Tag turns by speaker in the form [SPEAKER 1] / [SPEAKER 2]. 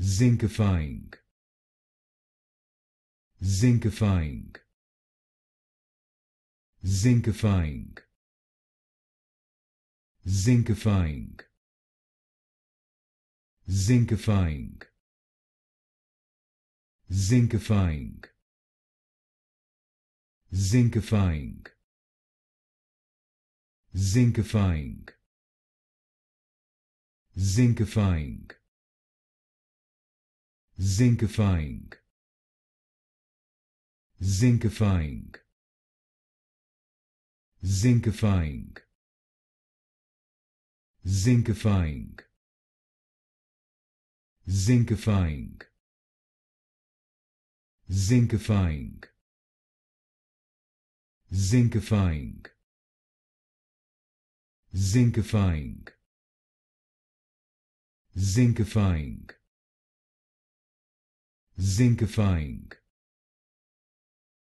[SPEAKER 1] zincifying zincifying zincifying zincifying zincifying zincifying zincifying zincifying zincifying zincifying zincifying zincifying zincifying zincifying zincifying zincifying zincifying zincifying zincifying